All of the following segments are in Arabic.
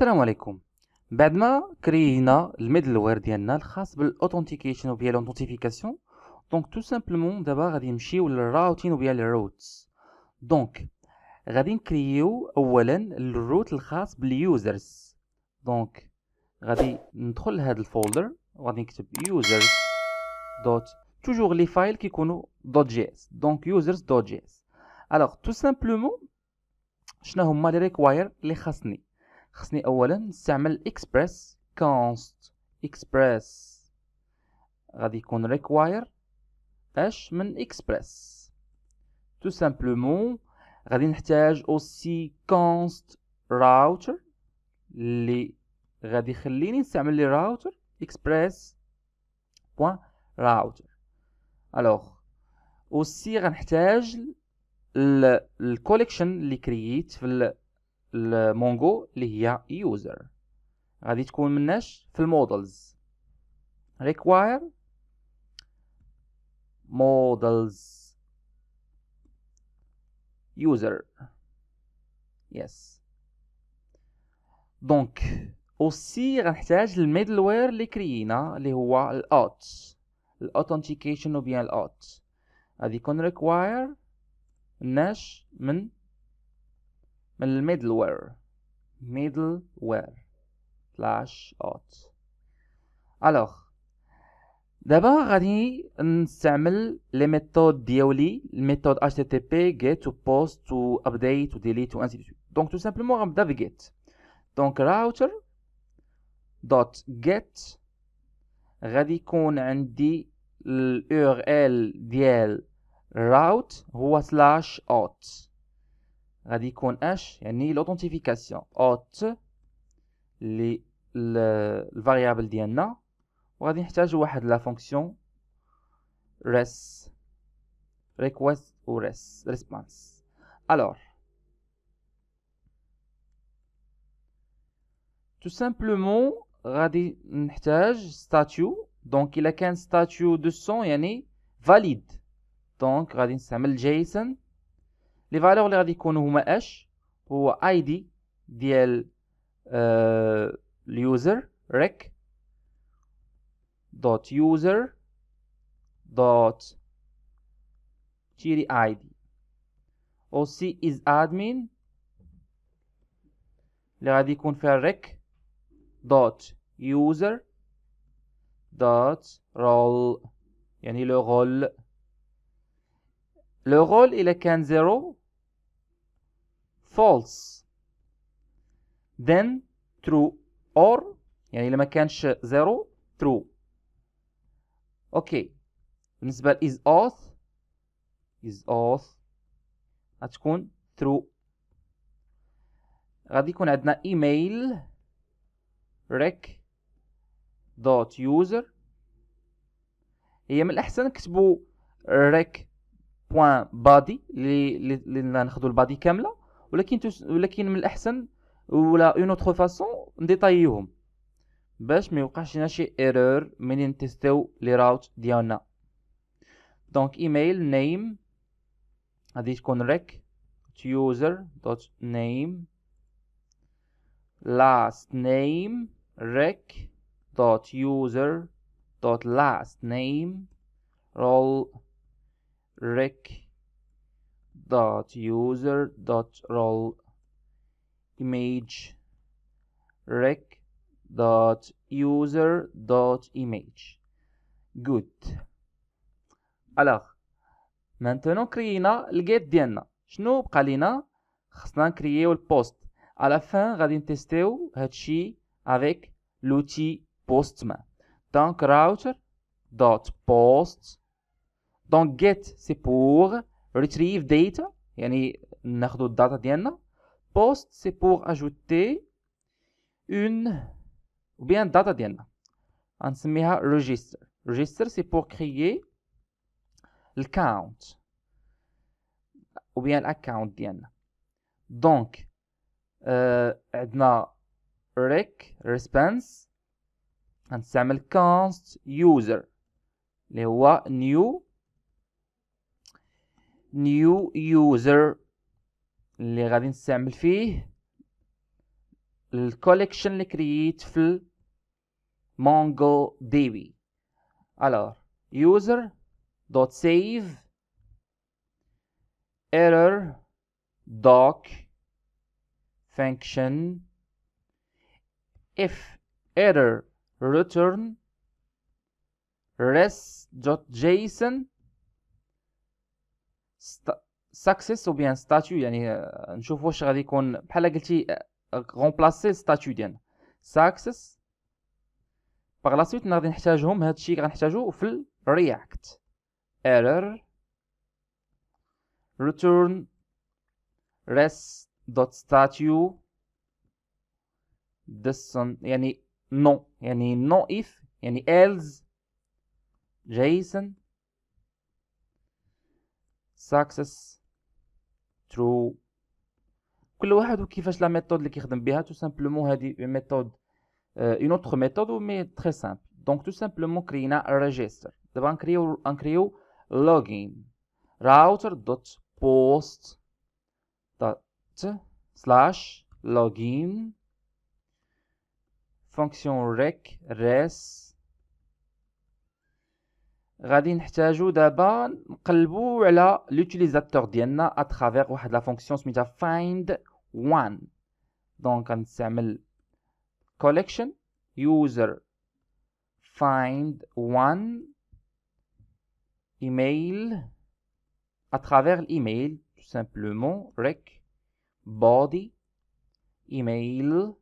السلام عليكم بعد ما كرينا الميدلوير ديالنا الخاص بالاوثنتيكيشن وبيا لونتيفيكاسيون دونك تو سامبلومون دابا غادي نمشيو للراوتين وبيا الروتس دونك غادي نكريو اولا الروت الخاص باليوزرز دونك غادي ندخل لهذا الفولدر وغادي نكتب users دوت توجور لي فايل كيكونوا دوت جي اس دونك users دوت جي اس الوغ تو سامبلومون شنو هما لي ريكواير لي خاصني خصني اولا نستعمل express const express غادي يكون require اش من express تو simplement غادي نحتاج aussi const router اللي غادي يخليني نستعمل لي راوتر express point router الوغ aussi غنحتاج الكوليكشن اللي كرييت في المونجو اللي هي يوزر غادي تكون مناش في المودلز require models user yes دونك اوسي غنحتاج الميدلوير اللي كرينا اللي هو الاوت الاوثنتيكيشن وبيان الاوت غادي يكون ريكواير ناش من من الميدل وير ميدل وير slash اوت الوغ دابا غادي نستعمل لي ميثود ديالي الميثود اتش تي تي بي جيت و بوست و ابديت و ديليت de suite دونك تو سامبلومون غنبدا ب get دونك راوتر دوت جيت غادي يكون عندي ال URL ديال route هو سلاش out غادي يكون اش يعني لوثنتيفيكاسيون اوت لي الفاريابل ديالنا وغادي نحتاجو واحد لا فونكسيون ريس ريكويست او ريس ريسبونس الوغ تو سامبلومون غادي نحتاج ستاتيو دونك الا كان ستاتيو دو سون يعني فاليد دونك غادي نستعمل جيسون لي فالور اللي غادي يكونوا هما اش هو اي دي ديال اليوزر ريك دوت يوزر دوت تيري اي دي او سي از ادمين اللي غادي يكون فيها ريك دوت يوزر دوت رول يعني لو رول لو رول إلى كان زيرو فولس then true or يعني لما كانش زيرو true اوكي بالنسبة ل is auth is auth هتكون true غادي يكون عندنا ايميل rec دوت user هي من الأحسن نكتبو rec بوان بادي اللي ناخذوا البادي كامله ولكن ولكن من الاحسن ولا اون اوتر فاسون نديطايوهم باش ما يوقعش لنا شي ايرور منين نتيستيو لي راوت ديالنا دونك ايميل نيم غادي تكون ريك يوزر دوت نيم لاست نيم ريك دوت يوزر دوت لاست نيم رول rec dot user dot role image rec dot user dot image good alors maintenant كرينا الجيت ديالنا شنو بقى لينا خصنا نكرييو البوست à la fin غادي نتيستيو هادشي avec l'outil postman donc router dot posts donc get c'est pour retrieve data, يعني ناخذ data ديالنا. Post c'est pour ajouter une ou bien data ديالنا. غنسميها register. Register c'est pour créer L'account ou bien l'account ديالنا. Donc عندنا euh, rec response غنستعمل const user اللي هو new new user اللي غادي نستعمل فيه الكوليكشن اللي كرييت في مونجو دي بي user dot save error doc function if error return res.json ساكسيس او بيان ستاتيو يعني نشوف واش غادي يكون بحال قلتي غومبلاسي ستاتيو ديالنا ساكسيس باغ لا سويت غادي نحتاجهم هادشي غنحتاجو في الرياكت error return ستاتيو this يعني نو يعني نو if يعني ايلز جايسون success ترو كل واحد وكيفاش لا ميثود اللي كيخدم بها تو سامبلومون هادي ميثود اون اوتر ميثود مي تري سامبل دونك تو سامبلومون كرينا ريجستر دابا نكريو نكريو لوغين راوتر دوت بوست دوت سلاش لوغين فونكسيون ريك ريس غادي نحتاجو دابا نقلبو على لوتيليزاتور ديالنا اترافيغ واحد لا فونكسيون سميتها فايند وان دونك غنستعمل كوليكشن يوزر فايند وان ايميل اترافيغ الايميل تو سامبلومون ريك بودي ايميل email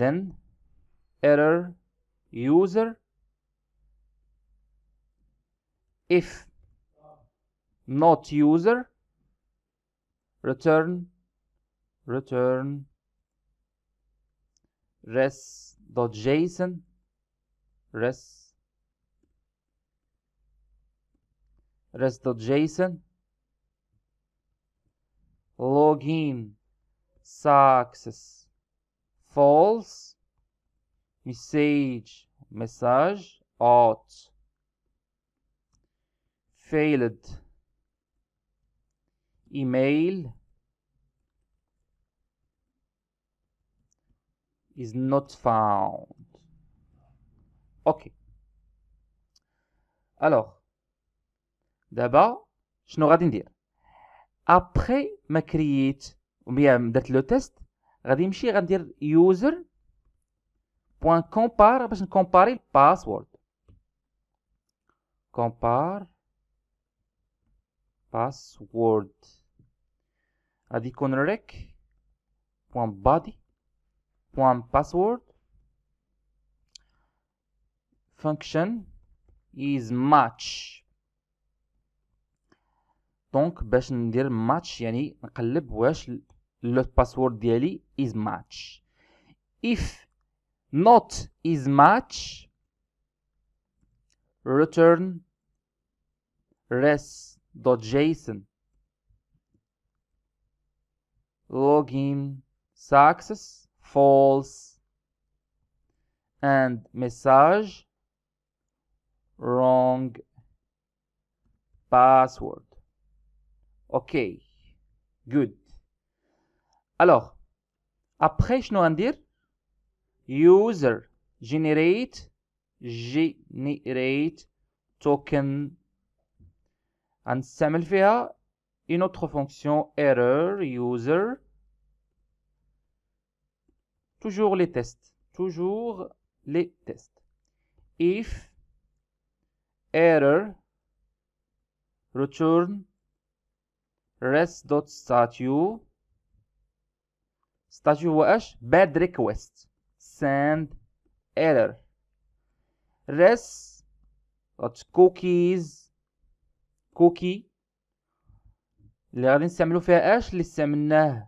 then error user if not user return return res.json res res.json login success false message message out failed email is not found ok alors دابا شنو غادي ندير ابخي ما كرييت وميا درت لو تيست غادي نمشي غندير يوزر بوان كومبار باش نكومباري الباسورد كومبار password غادي يكون ريك بوان بادي بوان باسورد function is match دونك باش ندير match يعني نقلب واش لو باسورد ديالي is match if not is match return rest .json login success false and message wrong password ok good alors après شنو dire user generate generate token And فيها une autre fonction error user toujours les tests toujours les tests if error return res.statue statue wash bad request send error res.cookies cookies cookie. La deuxième erreur,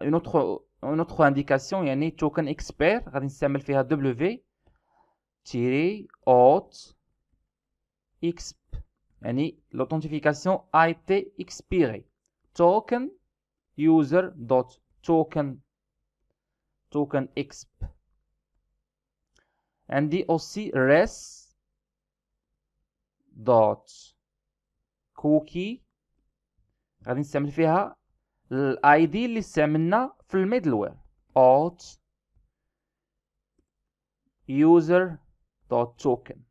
une autre autre indication, il token expert, radin w l'authentification a été expirée. Token user dot token token exp. dit aussi res dot كوكي غادي نستعمل فيها الاي دي اللي استعملنا في الميدلوير اوت يوزر دوت توكن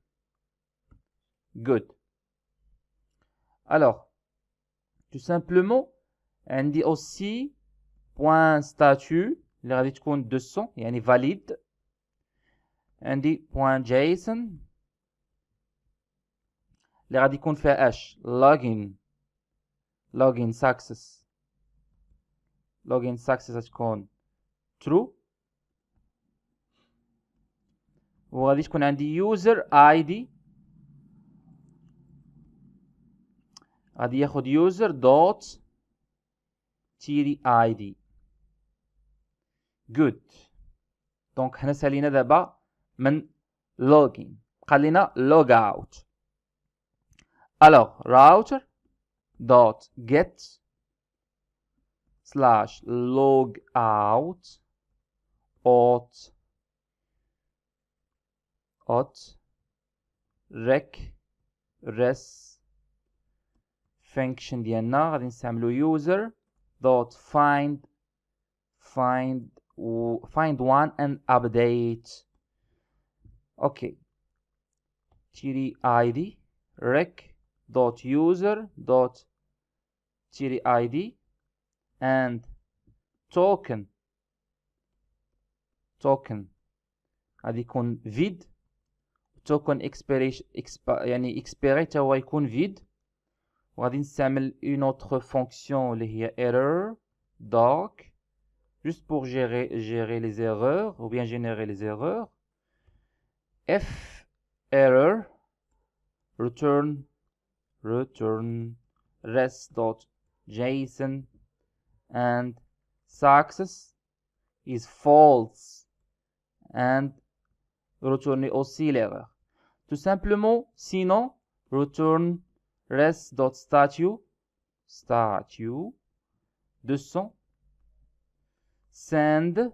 good الوغ تو سامبلومون عندي اوسي بوان statut اللي غادي تكون 200 يعني فاليد عندي بوان json اللي غادي يكون فيها اش لوجين لوجين ساكسس لوجين ساكسس تكون ترو وغادي تكون عندي يوزر اي دي غادي ياخد يوزر دوت تيري اي دي جود دونك حنا سالينا دابا من لوجين قال لنا لوغ اوت Alors, router dot get slash log out at at rec res function dna غادي نستعملو user dot find find find one and update okay td id rec dot user dot ID and token token غادي يكون vid token expiration يعني expired هو يكون وغادي une autre fonction اللي error doc juste pour gérer gérer les erreurs ou bien générer les erreurs f error return return rest.json and success is false and retourner aussi l'erreur. Tout simplement, sinon, return rest.statue statue 200 send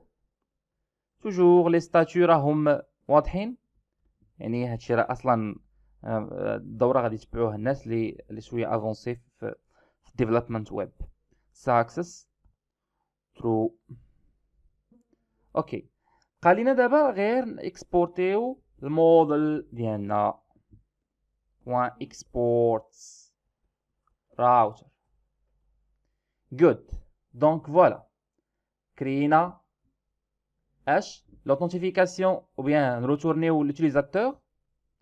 toujours les statues راهم واضحين يعني هادشي راه اصلا الدوره آه، غادي يتبعوها الناس اللي اللي شويه افونسي في ديفلوبمنت ويب ساكسس ترو اوكي قال لنا دابا غير اكسبورتيو الموديل ديالنا وان اكسبورت راوتر جود دونك فوالا كرينا اش لوثنتيفيكاسيون او بيان نروتورنيو لوتيليزاتور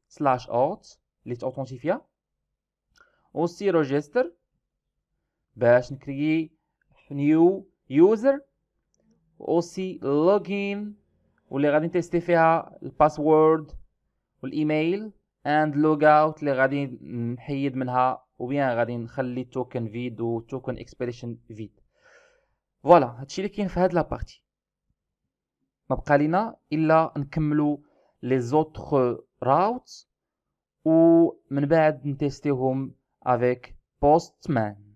سلاش اوت اللي تاوتونتي فيها وسي ريجستر باش نكريي نيو يوزر و سي لوجين واللي غادي نتيستي فيها الباسورد والايميل اند لوغ اوت اللي غادي نحيد منها وبيان غادي نخلي توكن فيد وتوكن اكسبريشن فيد فوالا هادشي اللي كاين في هاد لابارتي ما بقى لينا الا نكملو لي زوتر routes ومن بعد نتيستيهم افيك بوستمان